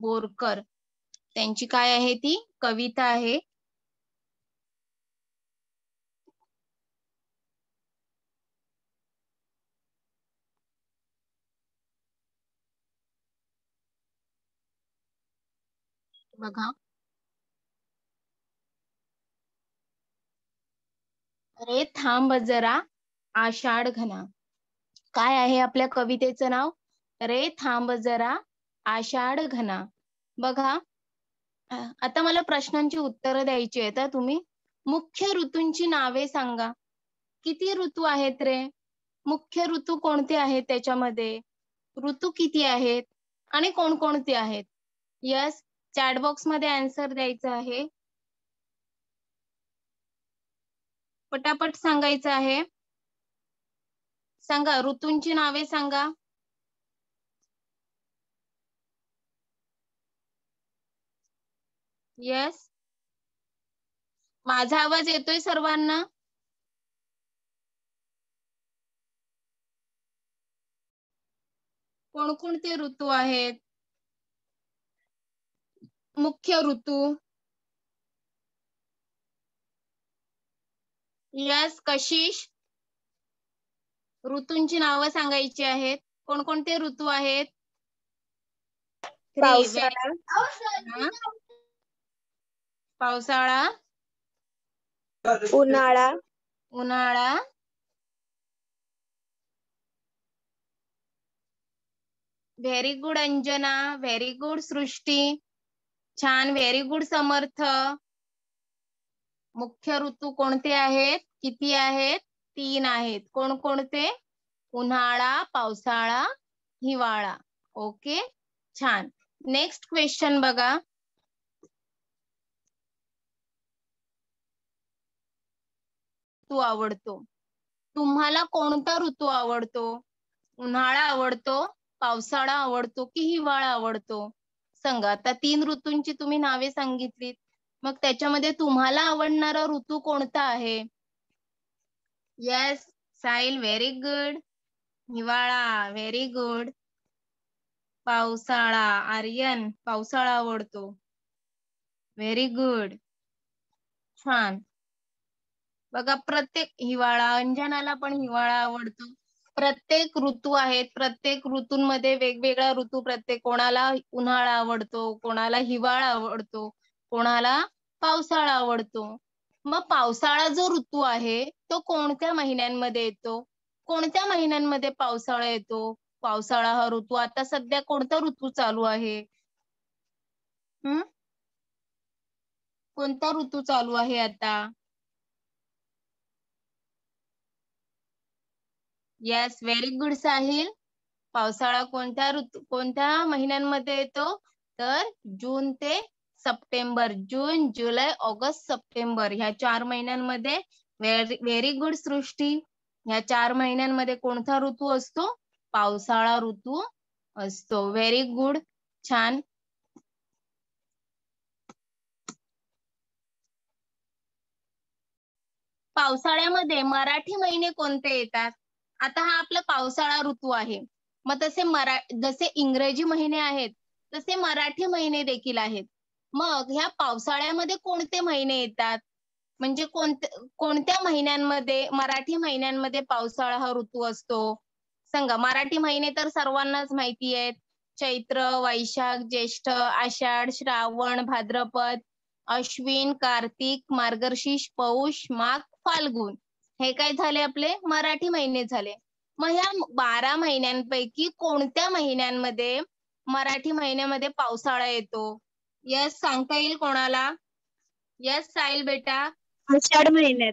बोरकर त्यांची काय आहे ती कविता आहे बघा अरे थांब जरा आषाढ घना काय आहे आपल्या कवितेचं नाव रे थांब जरा आषाढ घना बघा आता मला प्रश्नांची उत्तरं द्यायची आहेत तुम्ही मुख्य ऋतूंची नावे सांगा किती ऋतू आहेत रे मुख्य ऋतू कोणते आहेत त्याच्यामध्ये ऋतू किती आहेत आणि कोणकोणते आहेत यस चॅटबॉक्स मध्ये आन्सर द्यायचा आहे पटापट सांगायचं आहे सांगा ऋतूंची नावे सांगा येस माझा आवाज येतोय सर्वांना कोणकोणते ऋतू आहेत मुख्य ऋतू यस कशिश ऋतूंची नावं सांगायची आहेत कोणकोणते ऋतू आहेत पावसाळा उन्हाळा उन्हाळा very good Anjana very good Srishti छान व्हेरी गुड समर्थ मुख्य ऋतू कोणते आहेत किती आहेत तीन आहेत कोण कोणते उन्हाळा पावसाळा हिवाळा ओके छान नेक्स्ट क्वेश्चन बघा ऋतू आवडतो तुम्हाला कोणता ऋतू आवडतो उन्हाळा आवडतो पावसाळा आवडतो की हिवाळा आवडतो सांगा आता तीन ऋतूंची तुम्ही नावे सांगितलीत मग त्याच्यामध्ये तुम्हाला आवडणारा ऋतू कोणता आहे येस साईल व्हेरी गुड हिवाळा व्हेरी गुड पावसाळा आर्यन पावसाळा आवडतो व्हेरी गुड छान बघा प्रत्येक हिवाळा अंजनाला पण हिवाळा आवडतो प्रत्येक ऋतू आहेत प्रत्येक ऋतूंमध्ये वेगवेगळा ऋतू प्रत्येक कोणाला उन्हाळा आवडतो कोणाला हिवाळा आवडतो कोणाला पावसाळा आवडतो मग पावसाळा जो ऋतू आहे तो कोणत्या महिन्यांमध्ये येतो कोणत्या महिन्यांमध्ये पावसाळा येतो पावसाळा हा ऋतू आता सध्या कोणता ऋतू चालू आहे हम्म कोणता ऋतू चालू आहे आता येस व्हेरी गुड साहिल पावसाळा कोणत्या ऋतू कोणत्या महिन्यांमध्ये येतो तर जून ते सप्टेंबर जून जुलै ऑगस्ट सप्टेंबर ह्या चार महिन्यांमध्ये व्हेरी गुड सृष्टी ह्या चार महिन्यांमध्ये कोणता ऋतू असतो पावसाळा ऋतू असतो व्हेरी गुड छान पावसाळ्यामध्ये मराठी महिने कोणते येतात आता हा आपला पावसाळा ऋतू आहे मग तसे मरा जसे इंग्रजी महिने आहेत तसे मराठी महिने देखील आहेत मग ह्या पावसाळ्यामध्ये कोणते महिने येतात म्हणजे कोणते कोणत्या महिन्यांमध्ये मराठी महिन्यांमध्ये पावसाळा हा ऋतू असतो सांगा मराठी महिने तर सर्वांनाच माहिती आहेत चैत्र वैशाख ज्येष्ठ आषाढ श्रावण भाद्रपद अश्विन कार्तिक मार्गशीर्ष पौष माघ फाल्गुन हे काय झाले आपले मराठी महिने झाले मग ह्या बारा महिन्यांपैकी कोणत्या महिन्यांमध्ये मराठी महिन्यामध्ये पावसाळा येतो यस सांगता येईल कोणाला यस साईल बेटा आषाढ महिन्यात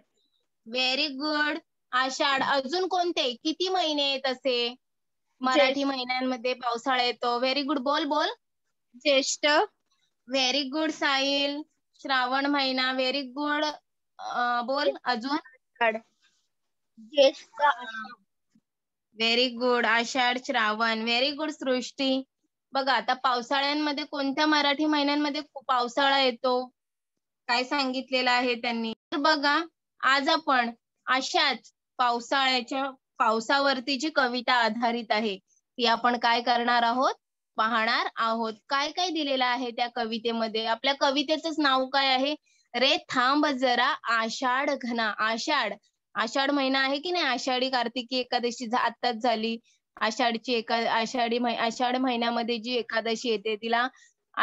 व्हेरी गुड आषाढ अजून कोणते किती महिने येत असे मराठी महिन्यांमध्ये पावसाळा येतो व्हेरी गुड बोल बोल ज्येष्ठ व्हेरी गुड साहिल श्रावण महिना व्हेरी गुड बोल अजून very good Ashadh Shravan very good Srishti बघा आता पावसाळ्यांमध्ये कोणत्या मराठी महिन्यांमध्ये पावसाळा येतो काय सांगितलेलं आहे त्यांनी तर बघा आज आपण अशाच पावसाळ्याच्या पावसावरती जी कविता आधारित आहे ती आपण काय करणार आहोत पाहणार आहोत काय काय दिलेलं आहे त्या कवितेमध्ये आपल्या कवितेच नाव काय आहे रे थांब जरा आषाढ घना आषाढ आषाढ महिना आहे की नाही आषाढी कार्तिकी एकादशी आत्ताच झाली आषाढची एका आषाढी आषाढ महिन्यामध्ये जी एकादशी येते तिला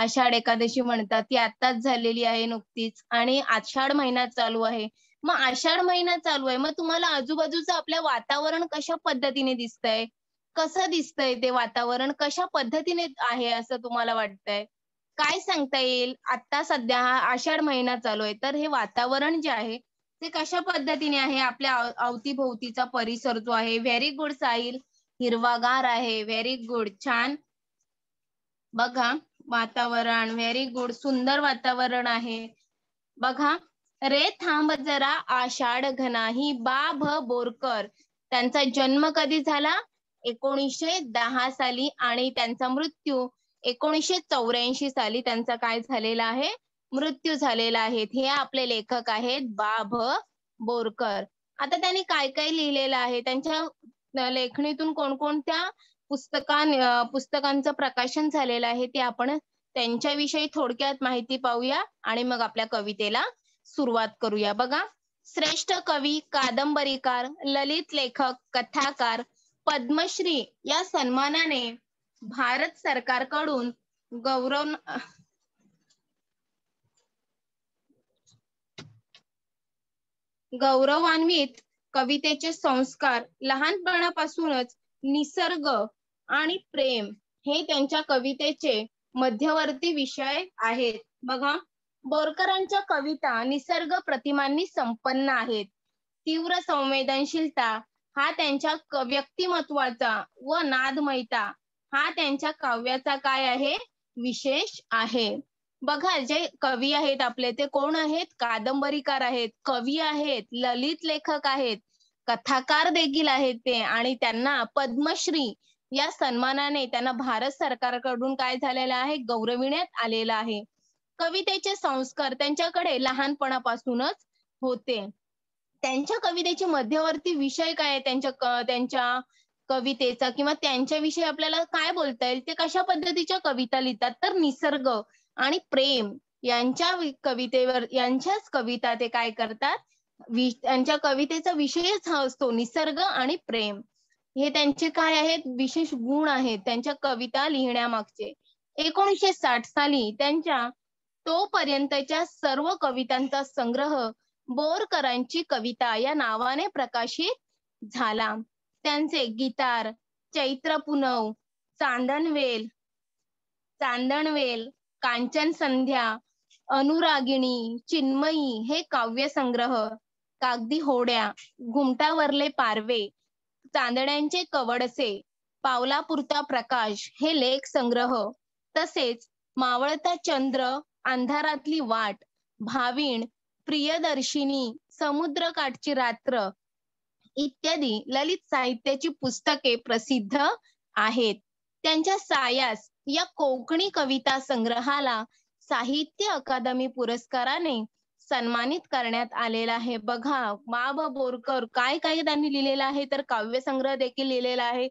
आषाढ एकादशी म्हणतात ती आत्ताच झालेली आहे नुकतीच आणि आषाढ महिना चालू आहे मग आषाढ महिना चालू आहे मग तुम्हाला आजूबाजूचं आपल्या वातावरण कशा पद्धतीने दिसतंय कसं दिसतंय ते वातावरण कशा पद्धतीने आहे असं तुम्हाला वाटतंय काय सांगता येईल आता सध्या हा आषाढ महिना चालू आहे तर हे वातावरण जे आहे ते कशा पद्धतीने आहे आपल्या अवतीभोवतीचा परिसर जो आहे व्हेरी गुड साहिल हिरवागार आहे व्हेरी गुड छान बघा वातावरण व्हेरी गुड सुंदर वातावरण आहे बघा रे थांब जरा आषाढ घनाही बा भ बोरकर त्यांचा जन्म कधी झाला एकोणीसशे दहा साली आणि त्यांचा मृत्यू एकोणीसशे चौऱ्याऐंशी साली त्यांचा काय झालेला आहे मृत्यू झालेला आहे हे आपले लेखक आहेत बाभ बोरकर आता त्यांनी काय काय लिहिलेलं आहे त्यांच्या लेखणीतून कोणकोणत्या पुस्तकां पुस्तकांचं प्रकाशन झालेलं आहे ते आपण त्यांच्याविषयी थोडक्यात माहिती पाहूया आणि मग आपल्या कवितेला सुरुवात करूया बघा श्रेष्ठ कवी कादंबरीकार ललित लेखक कथाकार पद्मश्री या सन्मानाने भारत सरकारकडून गौरव गौरवान्वित कवितेचे संस्कार लहानपणापासूनच निसर्ग आणि प्रेम हे त्यांच्या कवितेचे मध्यवर्ती विषय आहेत बघा बोरकरांच्या कविता निसर्ग प्रतिमांनी संपन्न आहेत तीव्र संवेदनशीलता हा त्यांच्या व्यक्तिमत्वाचा व नादमयता हा त्यांच्या काव्याचा काय आहे विशेष आहे बघा जे कवी आहेत आपले ते कोण आहेत कादंबरीकार आहेत कवी आहेत ललित लेखक आहेत कथाकार देखील आहेत ते आणि त्यांना पद्मश्री या सन्मानाने त्यांना भारत सरकारकडून काय झालेलं आहे गौरविण्यात आलेलं आहे कवितेचे संस्कार त्यांच्याकडे लहानपणापासूनच होते त्यांच्या कवितेचे मध्यवर्ती विषय काय त्यांच्या त्यांच्या कवितेचा किंवा त्यांच्याविषयी आपल्याला काय बोलता येईल ते कशा पद्धतीच्या कविता लिहितात तर निसर्ग आणि प्रेम यांच्या कवितेवर यांच्याच कविता ते काय करतात त्यांच्या कवितेचा विषयच हा असतो निसर्ग आणि प्रेम हे त्यांचे काय आहेत विशेष गुण आहेत त्यांच्या कविता लिहिण्यामागचे एकोणीशे साठ साली त्यांच्या तोपर्यंतच्या सर्व कवितांचा संग्रह बोरकरांची कविता या नावाने प्रकाशित झाला त्यांचे गीतार चैत्र पुनव चांदणवेल चांदणवेल कांचन संध्या अनुरागिणी चिन्मयी हे काव्यसंग्रह कागदी होड्या घुमटावरले पारवे चांदण्यांचे कवडसे पावलापुरता प्रकाश हे लेख संग्रह तसेच मावळता चंद्र अंधारातली वाट भावीण प्रियदर्शिनी समुद्रकाठची रात्र इत्यादी ललित साहित्याची पुस्तके प्रसिद्ध आहेत त्यांच्या सायास या कोकणी कविता संग्रहाला साहित्य अकादमी पुरस्काराने सन्मानित करण्यात आलेला आहे बघा मा ब बोरकर काय काय त्यांनी लिहिलेलं आहे तर काव्यसंग्रह देखील लिहिलेला आहे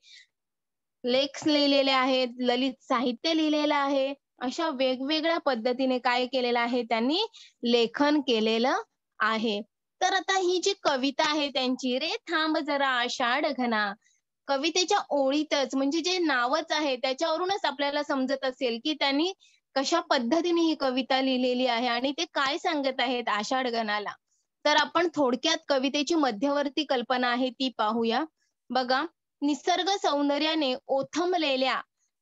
लेख लिहिलेले आहेत ललित साहित्य लिहिलेलं आहे अशा वेगवेगळ्या पद्धतीने काय केलेलं आहे त्यांनी लेखन केलेलं आहे तर आता ही जी कविता आहे त्यांची रे थांब जरा आषाढ घना कवितेच्या ओळीतच म्हणजे जे नावच आहे त्याच्यावरूनच आपल्याला समजत असेल की त्यांनी कशा पद्धतीने ही कविता लिहिलेली आहे आणि ते काय सांगत आहेत आषाढ तर आपण थोडक्यात कवितेची मध्यवर्ती कल्पना आहे ती पाहूया बघा निसर्ग सौंदर्याने ओथमलेल्या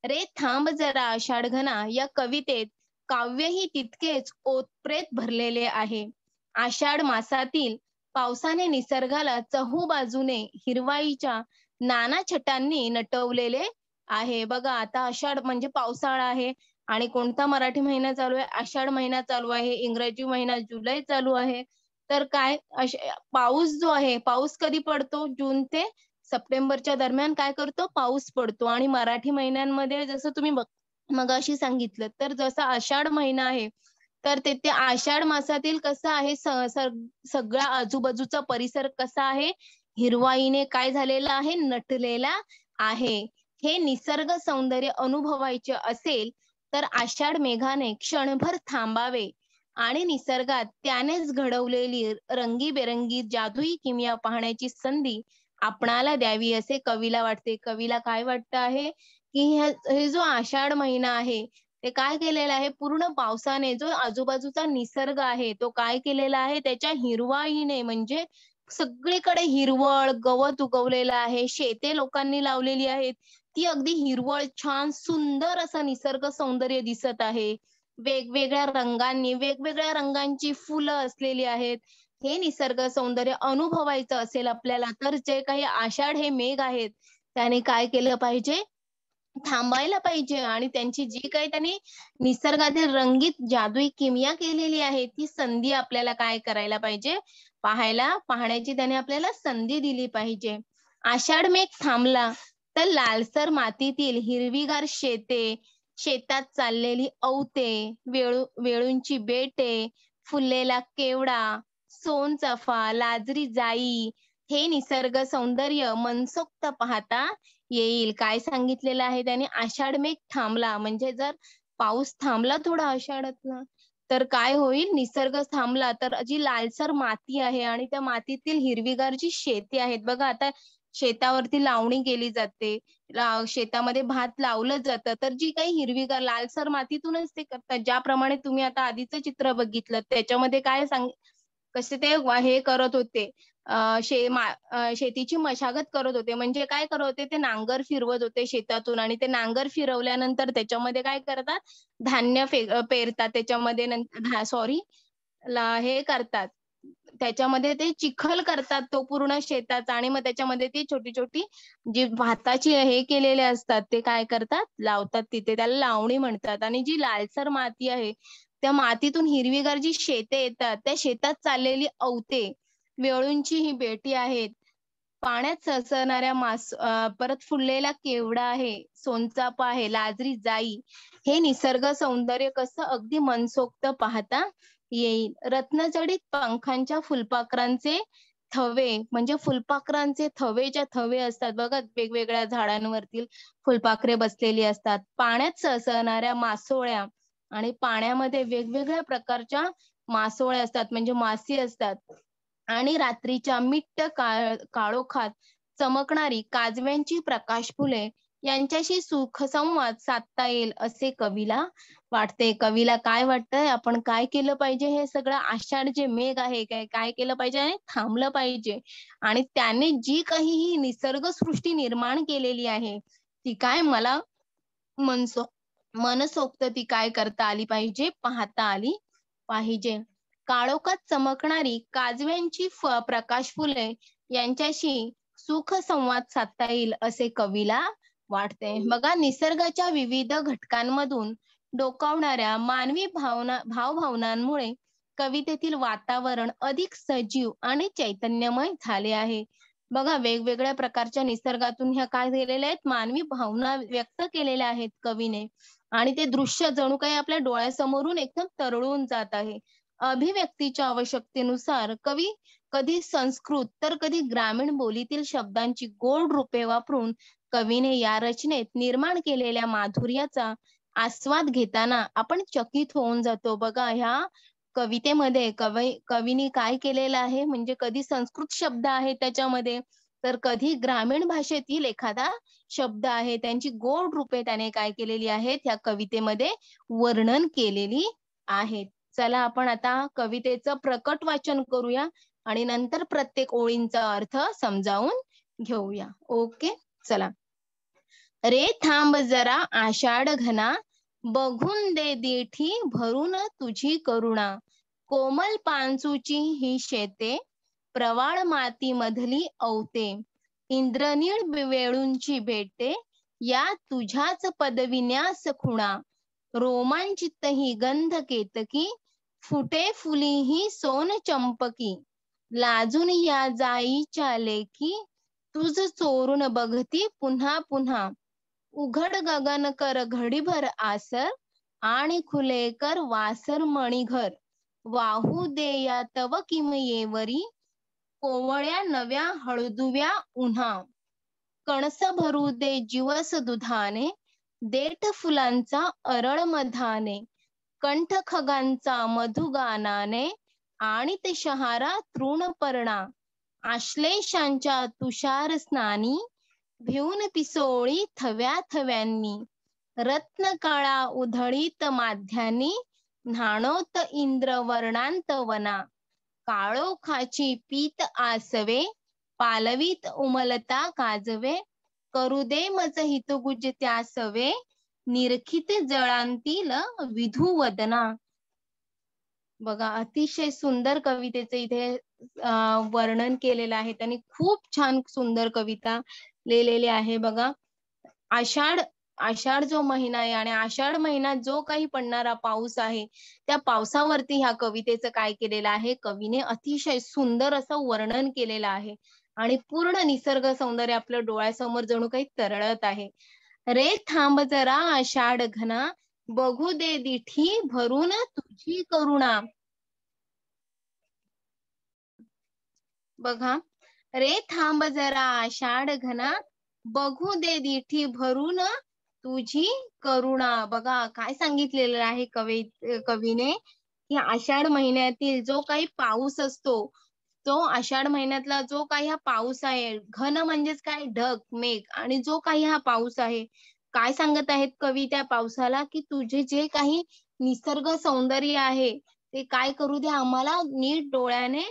रे थांब जरा आषाढ या कवितेत काव्यही तितकेच ओतप्रेत भरलेले आहे आषाढ मासातील पावसाने निसर्गाला चहू बाजूने हिरवाईच्या नाना छटांनी नटवलेले आहे बघा आता आषाढ म्हणजे पावसाळा आहे आणि कोणता मराठी महिना चालू आहे आषाढ महिना चालू आहे इंग्रजी महिना जुलै चालू आहे तर काय पाऊस जो आहे पाऊस कधी पडतो जून ते सप्टेंबरच्या दरम्यान काय करतो पाऊस पडतो आणि मराठी महिन्यांमध्ये जसं तुम्ही मग अशी सांगितलं तर जसा आषाढ महिना आहे तर ते आषाढ मासातील कसा आहे सगळा आजूबाजूचा परिसर कसा आहे हिरवाईने काय झालेलं आहे नटलेला आहे हे निसर्ग सौंदर्य अनुभवायचे असेल तर आषाढ मेघाने क्षणभर थांबावे आणि निसर्गात त्यानेच घडवलेली रंगीबेरंगी जादुई किमया पाहण्याची संधी आपणाला द्यावी असे कवीला वाटते कवीला काय वाटतं आहे की हे जो आषाढ महिना आहे ते काय केलेलं आहे पूर्ण पावसाने जो आजूबाजूचा निसर्ग आहे तो काय केलेला आहे त्याच्या हिरवाईने म्हणजे सगळीकडे हिरवळ गवत उगवलेलं आहे शेते लोकांनी लावलेली आहेत ती अगदी हिरवळ छान सुंदर असं निसर्ग सौंदर्य दिसत आहे वेगवेगळ्या रंगांनी वेगवेगळ्या रंगांची फुलं असलेली आहेत हे निसर्ग सौंदर्य अनुभवायचं असेल आपल्याला तर जे काही आषाढ हे मेघ आहेत त्याने काय केलं पाहिजे थांबायला पाहिजे आणि त्यांची जी काही त्यांनी निसर्गातील रंगीत जादुई किमया केलेली आहे ती संधी आपल्याला काय करायला पाहिजे पाहायला पाहण्याची त्याने आपल्याला संधी दिली पाहिजे आषाढ मेघ थांबला तर लालसर मातीतील हिरवीगार शेते शेतात चाललेली औते वेळू वेळूंची बेटे फुललेला केवडा सोनचाफा लाजरी जाई हे निसर्ग सौंदर्य मनसोक्त पाहता येईल काय सांगितलेलं आहे त्याने आषाढ मेघ थांबला म्हणजे जर पाऊस थांबला थोडा आषाढातला तर काय होईल निसर्ग थांबला तर जी लालसर माती आहे आणि त्या मातीतील हिरवीगार जी शेती आहेत बघा आता शेतावरती लावणी केली जाते शेतामध्ये भात लावलं जातं तर जी काही हिरवीगार लालसर मातीतूनच ते करतात ज्याप्रमाणे तुम्ही आता आधीचं चित्र बघितलं त्याच्यामध्ये काय सांग कसे ते हे करत होते शे शेतीची मशागत करत होते म्हणजे काय करत होते ते नांगर फिरवत होते शेतातून आणि ते नांगर फिरवल्यानंतर त्याच्यामध्ये काय करतात धान्य पेरतात त्याच्यामध्ये सॉरी हे करतात त्याच्यामध्ये ते चिखल करतात तो पूर्ण शेताचा आणि मग त्याच्यामध्ये ती छोटी छोटी जी भाताची हे केलेले असतात ते काय करतात लावतात तिथे त्याला लावणी म्हणतात आणि जी लालसर माती आहे त्या मातीतून हिरवीगार जी शेते येतात त्या शेतात चाललेली अवते वेळूंची ही बेटी आहेत पाण्यात ससणाऱ्या मास परत फुललेला केवडा आहे सोनचापा आहे लाजरी जाई हे निसर्ग सौंदर्य कसं अगदी मनसोक्त पाहता येईल रत्नजडीत पंखांच्या फुलपाखरांचे थवे म्हणजे फुलपाखरांचे थवे ज्या थवे असतात बघा वेगवेगळ्या झाडांवरती फुलपाखरे बसलेली असतात पाण्यात ससणाऱ्या मासोळ्या आणि पाण्यामध्ये वेगवेगळ्या प्रकारच्या मासोळ्या असतात म्हणजे मासे असतात आणि रात्रीच्या मिट्ट काळ काळोखात चमकणारी काजव्यांची प्रकाश फुले यांच्याशी सुखसंवाद साधता येईल असे कवीला वाटते कवीला काय वाटतंय आपण काय केलं पाहिजे हे सगळं आषाढ जे मेघ आहे काय काय केलं पाहिजे थांबलं पाहिजे आणि त्याने जी काही ही सृष्टी निर्माण केलेली आहे ती काय मला मनसो मनसोक्त ती काय करता आली पाहिजे पाहता आली पाहिजे काळोखात चमकणारी काजव्यांची प्रकाश फुले यांच्याशी सुख संवाद साधता येईल असे कवीला वाटते बघा निसर्गाच्या विविध घटकांमधून डोकावणाऱ्या मानवी भावना भावभावनांमुळे कवितेतील वातावरण अधिक सजीव आणि चैतन्यमय झाले आहे बघा वेगवेगळ्या प्रकारच्या निसर्गातून ह्या काय केलेल्या आहेत मानवी भावना व्यक्त केलेल्या आहेत कवीने आणि ते दृश्य जणू काही आपल्या डोळ्यासमोरून एकदम तरळून जात आहे अभिव्यक्तीच्या आवश्यकतेनुसार कवी कधी संस्कृत तर कधी ग्रामीण बोलीतील शब्दांची गोड रूपे वापरून कवीने या रचनेत निर्माण केलेल्या माधुर्याचा आस्वाद घेताना आपण चकित होऊन जातो बघा ह्या कवितेमध्ये कवी कवीने काय केलेलं आहे म्हणजे कधी संस्कृत शब्द आहे त्याच्यामध्ये तर कधी ग्रामीण भाषेतील एखादा शब्द आहे त्यांची गोड रूपे त्याने काय केलेली आहेत ह्या कवितेमध्ये वर्णन केलेली आहेत चला आपण आता कवितेचं प्रकट वाचन करूया आणि नंतर प्रत्येक ओळींचा अर्थ समजावून घेऊया ओके चला रे थांब जरा आषाढ घना बघून दे देठी भरून तुझी करुणा कोमल पानसूची ही शेते प्रवाळ माती मधली अवते इंद्रनीळ वेळूंची भेटे या तुझ्याच पदविन्यास खुणा रोमांचित ही गंध केतकी फुटे फुली ही सोन चंपकी लाजून या जाईच्या लेखी तुझ चोरून बघती पुन्हा पुन्हा उघड गगन कर घडीभर आसर आणि खुले कर वासर मणिघर वाहू दे या तव किम येवरी कोवळ्या नव्या हळदुव्या उन्हा कणस भरू दे जीवस दुधाने देठ फुलांचा अरळ मधाने कंठ खगांचा मधुगानाने आणि ते शहारा तृणपर्णा आश्लेषांच्या तुषार स्नानी भिवून पिसोळी थव्या थव्यांनी रत्न काळा उधळीत माध्यानी न्हाणोत इंद्र वर्णांत वना खाची पीत आसवे पालवीत उमलता काजवे करुदे मज हितगुज त्यासवे निरखित जळांतील विधुवदना बघा अतिशय सुंदर कवितेचे इथे वर्णन केलेलं आहे त्यांनी खूप छान सुंदर कविता लिहिलेली आहे बघा आषाढ आषाढ जो महिना आहे आणि आषाढ महिना जो काही पडणारा पाऊस आहे त्या पावसावरती ह्या कवितेचं काय केलेलं आहे कवीने अतिशय सुंदर असं वर्णन केलेलं आहे आणि पूर्ण निसर्ग सौंदर्य आपल्या डोळ्यासमोर जणू काही तरळत आहे रे थांब जरा आषाढ घना बघू दे दिठी भरून तुझी करुणा बघा रे थांब जरा आषाढ घना बघू दे दिठी भरून तुझी करुणा बघा काय सांगितलेलं आहे कवी कवीने की आषाढ महिन्यातील जो काही पाऊस असतो तो आषाढ महिन्यातला जो काही हा पाऊस आहे घन म्हणजेच काय ढग मेघ आणि जो काही हा पाऊस आहे काय सांगत आहेत कवी त्या पावसाला की तुझे जे काही निसर्ग सौंदर्य आहे ते काय करू दे आम्हाला नीट डोळ्याने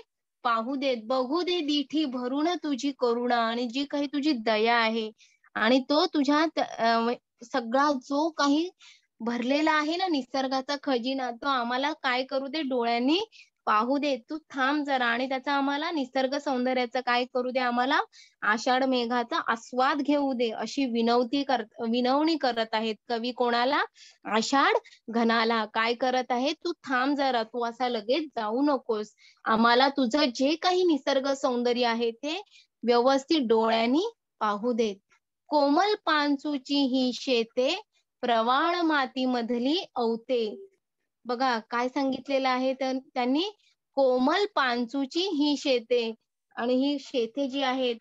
पाहू देत बघू दे दिठी भरून तुझी करुणा आणि जी काही तुझी दया आहे आणि तो तुझ्या सगळा जो काही भरलेला आहे ना निसर्गाचा खजिना तो आम्हाला काय करू दे डोळ्यांनी पाहू दे तू थांब जरा आणि त्याचा आम्हाला निसर्ग सौंदर्याचं काय करू दे आम्हाला आषाढ मेघाचा आस्वाद घेऊ दे अशी विनवती कर विनवणी करत आहेत कवी कोणाला आषाढ घनाला काय करत आहे तू थांब जरा तू असा लगेच जाऊ नकोस आम्हाला तुझं जे काही निसर्ग सौंदर्य आहे ते व्यवस्थित डोळ्यांनी पाहू देत कोमल पानसूची ही शेते प्रवाळ मातीमधली अवते बघा काय सांगितलेलं आहे तर त्यांनी कोमल पांचूची ही शेते आणि ही शेते जी आहेत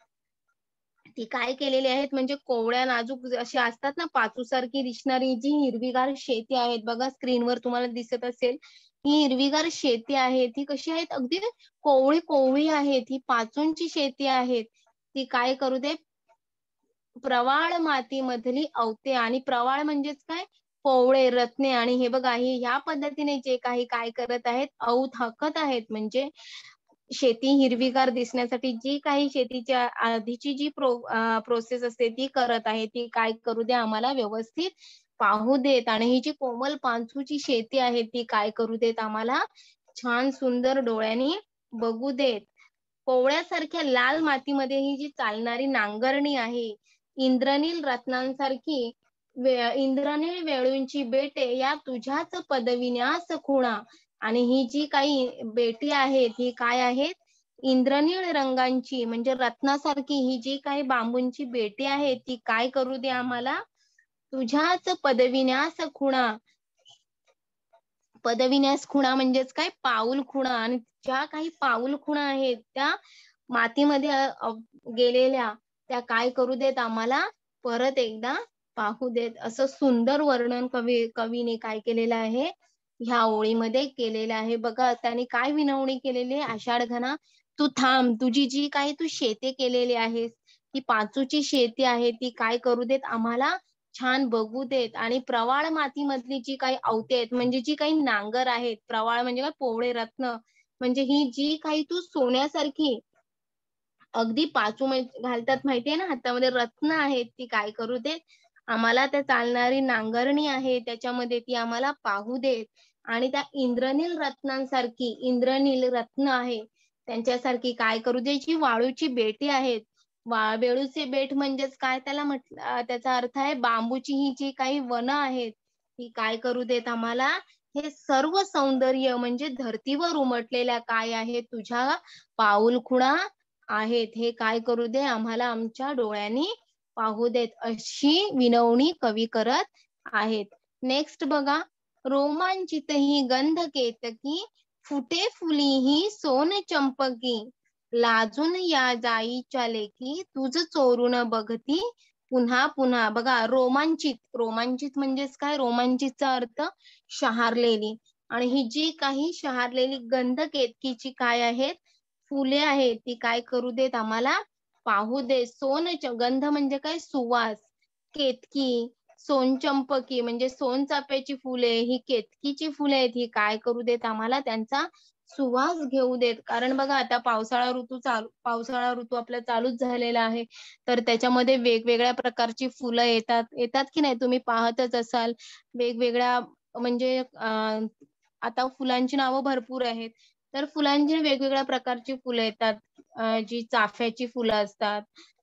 ती काय केलेली आहेत म्हणजे कोवळ्या नाजूक अशी असतात ना पाचूसारखी दिसणारी जी हिरवीगार शेती आहेत बघा स्क्रीनवर तुम्हाला दिसत असेल ही हिरवीगार शेती आहे ती कशी आहेत अगदी कोवळी कोवळी आहेत ही पाचूंची शेती आहेत ती काय करू दे प्रवाळ मातीमधली अवते आणि प्रवाळ म्हणजेच काय पोवळे रत्ने आणि हे बघा हे ह्या पद्धतीने जे काही काय करत आहेत अवथाकत आहेत म्हणजे शेती हिरवीगार दिसण्यासाठी जी काही शेतीच्या आधीची जी प्रो प्रोसेस असते ती करत आहे ती काय करू दे आम्हाला व्यवस्थित पाहू देत आणि ही जी कोमल पांचूची शेती आहे ती काय करू देत आम्हाला छान सुंदर डोळ्यांनी बघू देत कोवळ्यासारख्या लाल मातीमध्ये ही जी चालणारी नांगरणी आहे इंद्रनील रत्नांसारखी इंद्राने वेळूंची बेटे या तुझ्याच पदविन्यास खुणा आणि ही जी काही बेटी आहेत ही काय आहेत इंद्रनिळ रंगांची म्हणजे रत्नासारखी ही जी काही बांबूंची बेटी आहे ती काय करू दे आम्हाला तुझ्याच पदविन्यास खुणा पदविन्यास खुणा म्हणजेच काय पाऊल खुणा आणि ज्या काही पाऊल खुणा आहेत त्या मातीमध्ये गेलेल्या त्या काय करू देत आम्हाला परत एकदा पाहू देत असं सुंदर वर्णन कवी कवीने काय केलेलं आहे ह्या ओळीमध्ये केलेलं आहे बघा त्याने काय विनवणी केलेली आहे आषाढ घना तू थांब तुझी जी काही तू शेती केलेली आहेस ती पाचूची शेती आहे ती काय करू देत आम्हाला छान बघू देत आणि प्रवाळ मातीमधली जी काही अवते आहेत म्हणजे जी काही नांगर आहेत प्रवाळ म्हणजे काय पोवळे रत्न म्हणजे ही जी काही तू सोन्यासारखी अगदी पाचू घालतात माहितीये ना हातामध्ये रत्न आहेत ती काय करू देत आम्हाला त्या चालणारी नांगरणी आहे त्याच्यामध्ये ती आम्हाला पाहू देत आणि त्या इंद्रनील रत्नांसारखी इंद्रनील रत्न आहे त्यांच्यासारखी काय करू दे जी वाळूची बेटी आहेत वेळूचे बेट म्हणजेच काय त्याला म्हटलं त्याचा अर्थ आहे बांबूची ही जी काही वन आहेत ती काय करू देत आम्हाला हे सर्व सौंदर्य म्हणजे धरतीवर उमटलेल्या काय आहे तुझ्या पाऊलखुणा आहेत हे काय करू दे आम्हाला आमच्या डोळ्यांनी पाहू देत अशी विनवणी कवी करत आहेत नेक्स्ट बघा रोमांचित ही गंध केतकी फुटे फुली ही सोन चंपकी लाजून या जाईच्या की तुझ चोरून बघती पुन्हा पुन्हा बघा रोमांचित रोमांचित म्हणजेच काय रोमांचितचा अर्थ शहारलेली आणि ही जी काही शहारलेली गंध केतकीची काय आहेत फुले आहेत ती काय करू देत आम्हाला पाहू दे सोन गंध म्हणजे काय सुवास केतकी सोनचंपकी म्हणजे सोनचाफ्याची फुले ही केतकीची फुले आहेत ही काय करू देत आम्हाला त्यांचा सुवास घेऊ देत कारण बघा आता पावसाळा ऋतू चालू पावसाळा ऋतू आपला चालूच झालेला आहे तर त्याच्यामध्ये वेगवेगळ्या प्रकारची फुलं येतात येतात की नाही तुम्ही पाहतच असाल वेगवेगळ्या म्हणजे आता फुलांची नावं भरपूर आहेत तर फुलांची वेगवेगळ्या प्रकारची फुलं येतात जी चाफ्याची फुलं असतात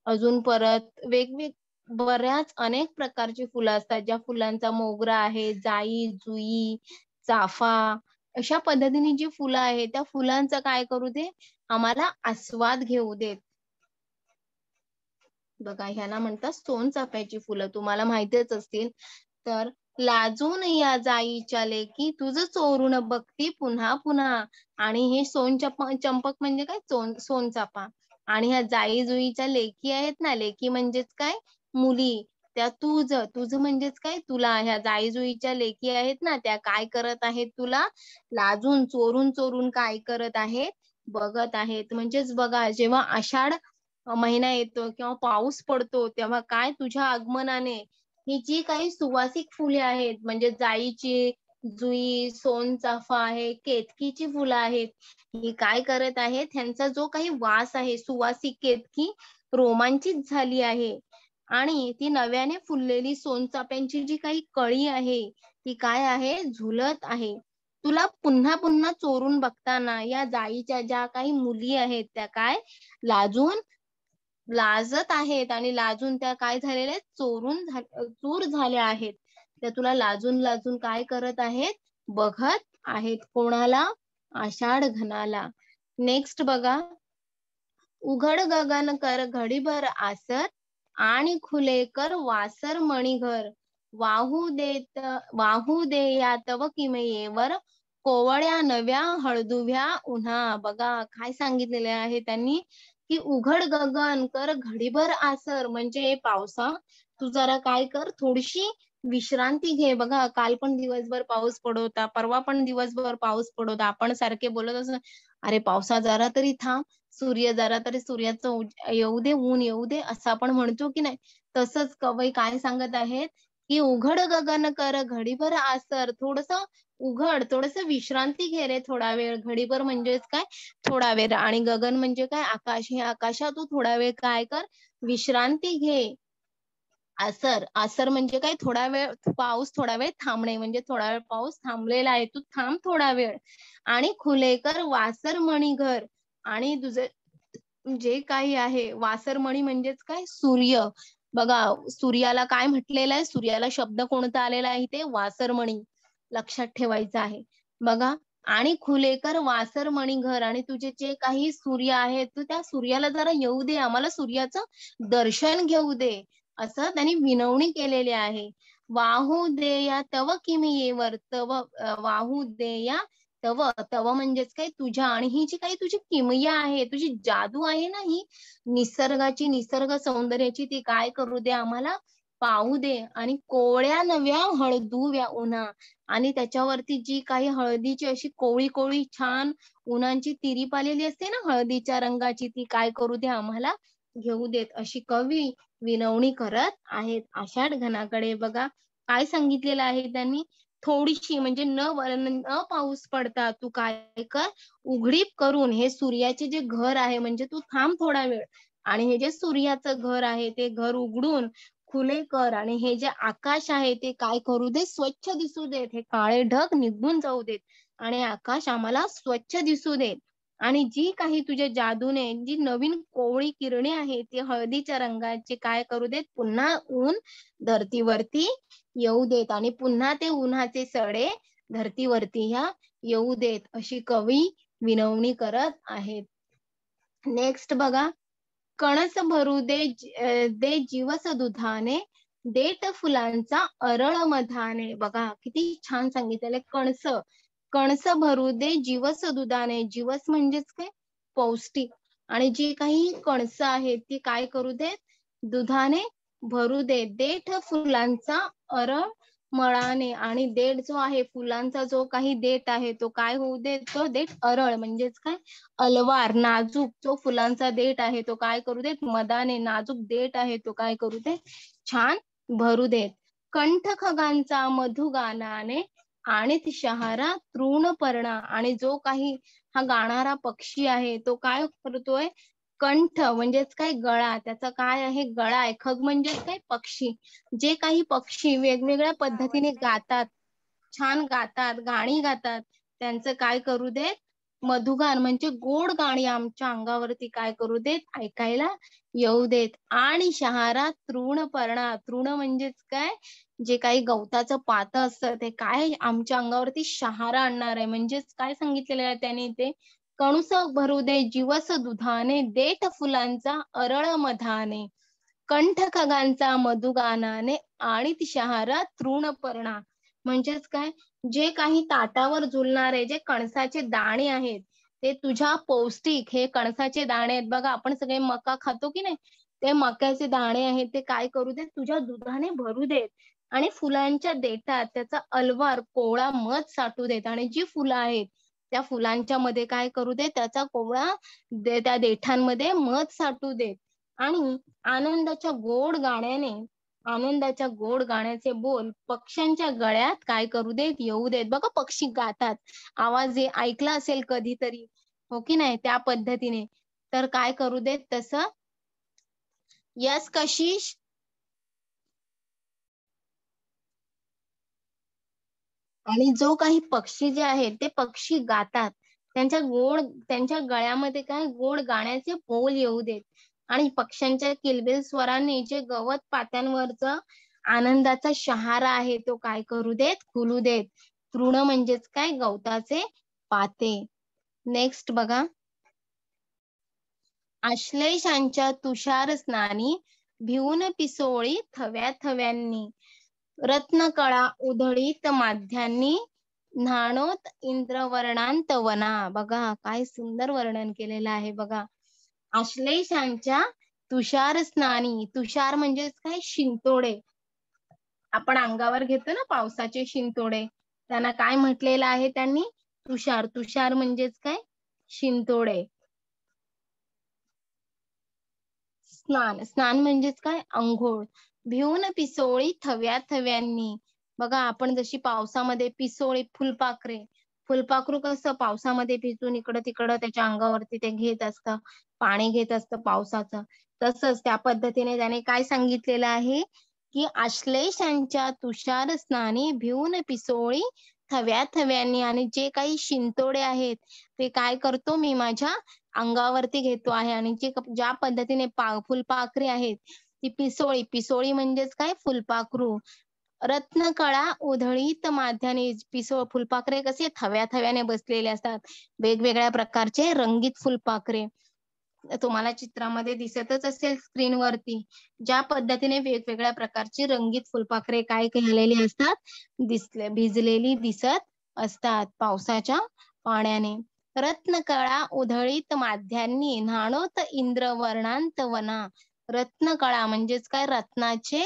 अजून परत वेगवेग बऱ्याच अनेक प्रकारची फुलं असतात ज्या फुलांचा मोगरा आहे जाई जुई चाफा अशा पद्धतीने जी फुलं आहेत त्या फुलांचा काय करू दे आम्हाला आस्वाद घेऊ देत बघा ह्याला म्हणतात सोन चाफ्याची फुलं तुम्हाला माहितीच असतील तर लाजून या जाईच्या लेकी तुझ चोरून बघती पुन्हा पुन्हा आणि हे सोन चंपक म्हणजे काय सोन सोनचापा आणि ह्या जाई जुईच्या लेखी आहेत ना लेकी म्हणजेच काय मुली त्या तुझ तुझ म्हणजेच काय तुला ह्या जाई जुईच्या लेकी आहेत ना त्या काय करत आहेत तुला लाजून चोरून चोरून काय करत आहेत बघत आहेत म्हणजेच बघा जेव्हा आषाढ महिना येतो किंवा पाऊस पडतो तेव्हा काय तुझ्या आगमनाने ही जी काही सुवासिक फुले आहेत म्हणजे जाईची जुई सोनचाफा आहे केतकीची फुलं आहेत ही काय करत आहेत ह्यांचा जो काही वास आहे सुवासिक केतकी रोमांचित झाली आहे आणि ती नव्याने फुललेली सोनचाफ्यांची जी काही कळी आहे ती काय आहे झुलत आहे तुला पुन्हा पुन्हा चोरून बघताना या जाईच्या ज्या काही मुली आहेत त्या काय लाजून लाजत आहेत आणि लाजून त्या काय झालेल्या आहेत चोरून चूर झाल्या आहेत त्या तुला लाजून लाजून काय करत आहेत बघत आहेत कोणाला आषाढ घनाला नेक्स्ट बघा उघड गगन कर घडीभर आसर आणि खुले कर वासर मणिघर वाहू देत वाहू दे या तव किमयेवर कोवळ्या नव्या हळदुव्या उन्हा बघा काय सांगितलेले आहे त्यांनी की उघड गगन कर घडीभर आसर म्हणजे पावसा तू जरा काय कर थोडीशी विश्रांती घे बघा काल पण दिवसभर पाऊस पडवता परवा पण दिवसभर पाऊस पडवता आपण सारखे बोलत असं अरे पावसा जरा तरी थांब सूर्य जरा तरी सूर्याचं येऊ दे ऊन येऊ दे असं आपण म्हणतो की नाही तसंच कवय काय सांगत आहेत की उघड गगन कर घडीभर आसर थोडस उघड थोडस विश्रांती घे रे थोडा वेळ घडीभर म्हणजेच काय थोडा वेळ आणि गगन म्हणजे काय आकाश हे आकाशात तू थोडा वेळ काय कर विश्रांती घे आसर आसर म्हणजे काय थोडा वेळ पाऊस थोडा वेळ थांबणे म्हणजे थोडा वेळ पाऊस थांबलेला आहे तू थांब थोडा वेळ आणि खुलेकर वासर मणी घर आणि तुझे जे काही आहे वासरमणी म्हणजेच काय सूर्य बघा सूर्याला काय म्हटलेलं आहे सूर्याला शब्द कोणता आलेला आहे ते वासरमणी लक्षात ठेवायचं आहे बघा आणि खुलेकर वासरमणी घर आणि तुझे जे काही सूर्य आहे तू त्या सूर्याला जरा येऊ दे आम्हाला सूर्याचं दर्शन घेऊ दे असं त्यांनी विनवणी केलेली आहे वाहू दे या तव किमी येवर तव वाहू दे या तव तव म्हणजेच काय तुझ्या आणि ही जी काही तुझी किमया आहे तुझी जादू आहे ना ही निसर्गाची निसर्ग सौंदर्याची ती काय करू दे आम्हाला पाहू दे आणि कोळ्या नव्या हळदूव्या उन्हा आणि त्याच्यावरती जी काही हळदीची अशी कोळी कोळी छान उन्हाची तिरी पालेली असते ना हळदीच्या रंगाची ती काय करू दे आम्हाला घेऊ देत अशी कवी विनवणी करत आहेत आषाढ घनाकडे बघा काय सांगितलेलं आहे त्यांनी थोडीशी म्हणजे न न पाऊस पडता तू काय कर उघडीप करून हे सूर्याचे जे घर आहे म्हणजे तू थांब थोडा वेळ आणि हे जे सूर्याचं घर आहे ते घर उघडून खुले कर आणि हे जे आकाश आहे ते काय करू दे स्वच्छ दिसू देत हे काळे ढग निघून जाऊ देत आणि आकाश आम्हाला स्वच्छ दिसू देत आणि जी काही तुझ्या जादूने जी नवीन कोवळी किरणे आहे ती हळदीच्या रंगाचे काय करू देत पुन्हा ऊन धरतीवरती येऊ देत आणि पुन्हा ते उन्हाचे सडे धरतीवरती ह्या येऊ देत अशी कवी विनवणी करत आहेत नेक्स्ट बघा कणस भरू दे दे जीवस दुधाने देट फुलांचा अरळ मधाने बघा किती छान सांगितलेले कणस कणस भरू दे जीवस दुधाने जीवस म्हणजेच काय पौष्टिक आणि जी काही कणस आहेत ती काय करू देत दुधाने भरू दे देठ फुलांचा अरळ मळाने आणि देठ जो आहे फुलांचा जो काही देठ आहे तो काय होऊ दे तो देठ अरळ म्हणजेच काय अलवार नाजूक जो फुलांचा देठ आहे तो काय करू देत मदाने नाजूक देठ आहे तो काय करू दे छान भरू देत कंठ खगांचा मधुगानाने आणि शहारा तृणपर्णा आणि जो काही हा गाणारा पक्षी आहे तो काय करतोय कंठ म्हणजेच काय गळा त्याचा काय आहे गळा आहे खग म्हणजेच काय पक्षी जे काही पक्षी वेगवेगळ्या पद्धतीने गातात छान गातात गाणी गातात त्यांचं काय करू देत मधुगान म्हणजे गोड गाणी आमच्या अंगावरती काय करू देत ऐकायला येऊ देत आणि शहारा तृण पर्णा तृण म्हणजेच काय जे काही गवताचं पात असतं ते काय आमच्या अंगावरती शहारा आणणार आहे म्हणजेच काय सांगितलेलं आहे त्याने ते कणुस भरू दे जीवस दुधाने देठ फुलांचा अरळ मधाने कंठ खगांचा मधुगानाने आणि शहारा तृण पर्णा म्हणजेच काय जे काही ताटावर झुलणारे जे कणसाचे दाणे आहेत ते तुझ्या पौष्टिक हे कणसाचे दाणे आहेत बघा आपण सगळे मका खातो की नाही ते मक्याचे दाणे आहेत ते काय करू देत तुझ्या दुधाने भरू देत आणि फुलांच्या देठात त्याचा अलवार कोवळा मध साठू देत आणि जी फुलं आहेत त्या फुलांच्या मध्ये काय करू दे त्याचा कोवळा त्या देठांमध्ये मध साठू देत आणि आनंदाच्या गोड गाण्याने आनंदाच्या गोड गाण्याचे बोल पक्ष्यांच्या गळ्यात काय करू देत येऊ देत बघा पक्षी गातात आवाज हे ऐकला असेल कधीतरी हो की नाही त्या पद्धतीने तर काय करू देत तस यस कशी आणि जो काही पक्षी जे आहेत ते पक्षी गातात त्यांच्या गोड त्यांच्या गळ्यामध्ये काय गोड गाण्याचे बोल येऊ देत आणि पक्ष्यांच्या किलबिल स्वराने जे गवत पात्यांवरच आनंदाचा शहारा आहे तो काय करू देत खुलू देत तृण म्हणजेच काय गवताचे पाते नेक्स्ट बघा आश्लेषांच्या तुषार स्नानी भिवून पिसोळी थव्या थव्यांनी रत्नकळा उधळीत माध्यांनी न्हाणोत इंद्रवर्णांत वना बघा काय सुंदर वर्णन केलेलं आहे बघा आश्लेषांच्या तुषार स्नानी तुषार म्हणजेच काय शिंतोडे आपण अंगावर घेतो ना पावसाचे शिंतोडे त्यांना काय म्हटलेलं आहे त्यांनी तुषार तुषार म्हणजेच काय शिंतोडे स्नान स्नान म्हणजेच काय अंघोळ भिवून पिसोळी थव्या थव्यांनी बघा आपण जशी पावसामध्ये पिसोळी फुलपाखरे फुलपाखरू कसं पावसामध्ये भिजून इकडं तिकडं त्याच्या अंगावरती ते घेत असतं पाणी घेत असतं पावसाचं तसंच त्या पद्धतीने त्याने काय सांगितलेलं आहे की आश्लेषांच्या तुषार स्नानी भिवून पिसोळी थव्या थव्यांनी आणि जे काही शिंतोडे आहेत ते काय करतो मी माझ्या अंगावरती घेतो आहे आणि जे ज्या पद्धतीने फुलपाखरे आहेत ती पिसोळी पिसोळी म्हणजेच काय फुलपाखरू रत्नकळा उधळीत माध्याने पिसोळ फुलपाखरे कसे थव्या थव्याने बसलेले असतात वेगवेगळ्या प्रकारचे रंगीत फुलपाखरे तुम्हाला चित्रामध्ये दिसतच असेल स्क्रीनवरती ज्या पद्धतीने वेगवेगळ्या प्रकारची रंगीत फुलपाखरे काय केलेली असतात दिसले भिजलेली दिसत असतात पावसाच्या पाण्याने रत्नकळा उधळीत माध्यांनी न्हाणोत इंद्रवर्णांत वना रत्नकळा म्हणजेच काय रत्नाचे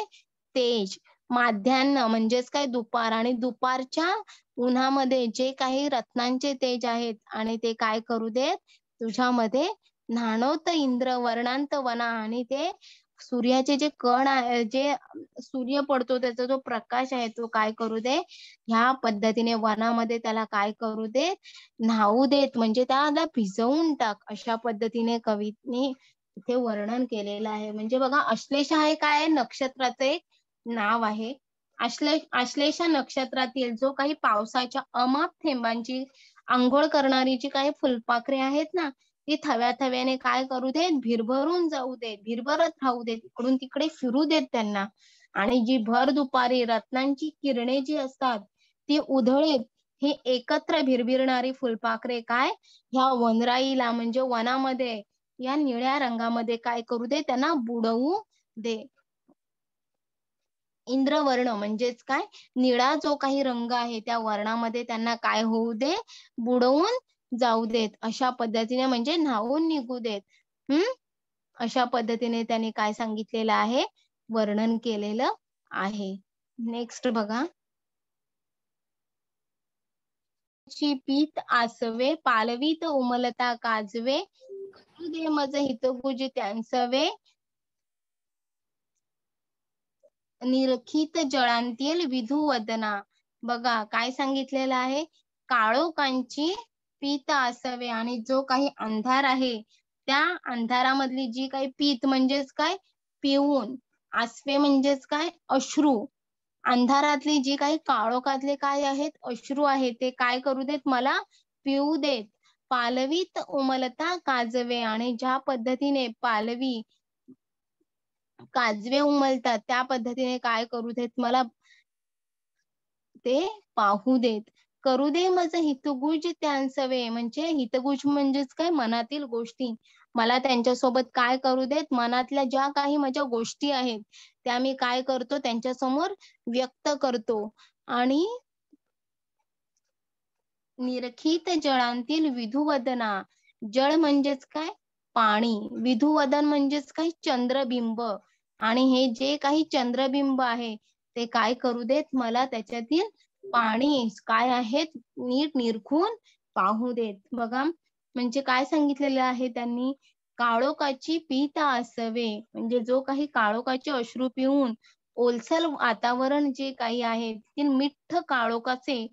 तेज माध्यान्ह म्हणजेच काय दुपार आणि दुपारच्या उन्हामध्ये जे काही रत्नांचे तेज आहेत आणि ते काय करू देत तुझ्यामध्ये नाणवत इंद्र वर्णांत वना आणि ते सूर्याचे जे कण आहे जे सूर्य पडतो त्याचा जो प्रकाश आहे तो काय करू दे ह्या पद्धतीने वनामध्ये त्याला काय करू देत न्हाऊ देत म्हणजे त्याला भिजवून टाक अशा पद्धतीने कवीने इथे वर्णन केलेलं आहे म्हणजे बघा आश्लेषा हे काय नक्षत्राचे नाव आहे आश्ले आश्लेषा नक्षत्रातील जो काही पावसाच्या अमाप थेंबांची आंघोळ करणारी जी काही फुलपाखरे आहेत ना ती थव्या थव्याने काय करू देत भिरभरून जाऊ देत भिरभरत राहू देत इकडून तिकडे फिरू देत त्यांना आणि जी भर दुपारी रत्नांची किरणे जी असतात ती उधळेत हे एकत्र भिरभिरणारी फुलपाखरे काय ह्या वनराईला म्हणजे वनामध्ये या निळ्या रंगामध्ये काय करू दे त्यांना बुडवू दे इंद्रवर्ण म्हणजेच काय निळा जो काही रंग आहे त्या वर्णामध्ये त्यांना काय होऊ दे बुडवून जाऊ देत अशा पद्धतीने म्हणजे न्हावून निघू देत हम्म अशा पद्धतीने त्यांनी काय सांगितलेलं आहे वर्णन केलेलं आहे नेक्स्ट बघा पीत आसवे पालवीत उमलता काजवे दे मज हितगुजी वे निरखित जळांतील विधू वदना बघा काय सांगितलेलं आहे काळोकांची पीत असावे आणि जो काही अंधार आहे त्या अंधारामधली जी काही पीत म्हणजेच काय पिऊन आसवे म्हणजेच काय अश्रू अंधारातली जी काही काळोखातले काय आहेत अश्रू आहेत ते काय करू देत मला पिऊ देत पालवीत उमलता काजवे आणि ज्या पद्धतीने पालवी काजवे उमलतात त्या पद्धतीने काय करू देत मला ते पाहू देत करू दे माझं हितगुज त्यांसवे म्हणजे हितगुज म्हणजेच काय मनातील गोष्टी मला त्यांच्यासोबत काय करू देत मनातल्या ज्या काही माझ्या गोष्टी आहेत त्या मी काय करतो त्यांच्या समोर व्यक्त करतो आणि निरखित जळांतील विधुवदना जळ म्हणजेच काय पाणी विधुवदन म्हणजेच काय चंद्रबिंब आणि हे जे काही चंद्रबिंब आहे ते काय करू देत मला त्याच्यातील पाणी काय आहेत नीट निरखून पाहू देत बघा म्हणजे काय सांगितलेलं आहे त्यांनी काळोखाची पिता असवे म्हणजे जो काही काळोकाचे अश्रू पिऊन ओलसल वातावरण जे काही आहे ते मिठ्ठ काळोखाचे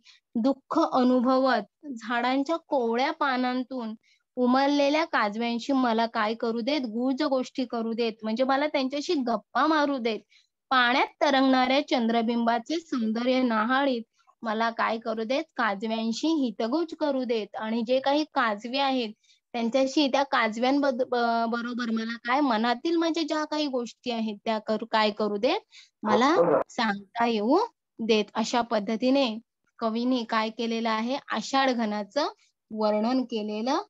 दुःख अनुभवत झाडांच्या कोवळ्या पानांतून उमरलेल्या काजव्यांशी मला काय करू देत गुज गोष्टी करू देत म्हणजे मला त्यांच्याशी गप्पा मारू देत पाण्यात तरंगणाऱ्या चंद्रबिंबाचे सौंदर्य नाहाळीत मला काय करू देत काजव्यांशी हितगुज करू देत आणि जे काही काजवे आहेत त्यांच्याशी त्या काजव्यांबद्दल बरोबर मला काय मनातील म्हणजे ज्या काही गोष्टी आहेत त्या करू काय करू देत मला सांगता येऊ देत अशा पद्धतीने कवीने काय केलेलं आहे आषाढ घनाचं वर्णन केलेलं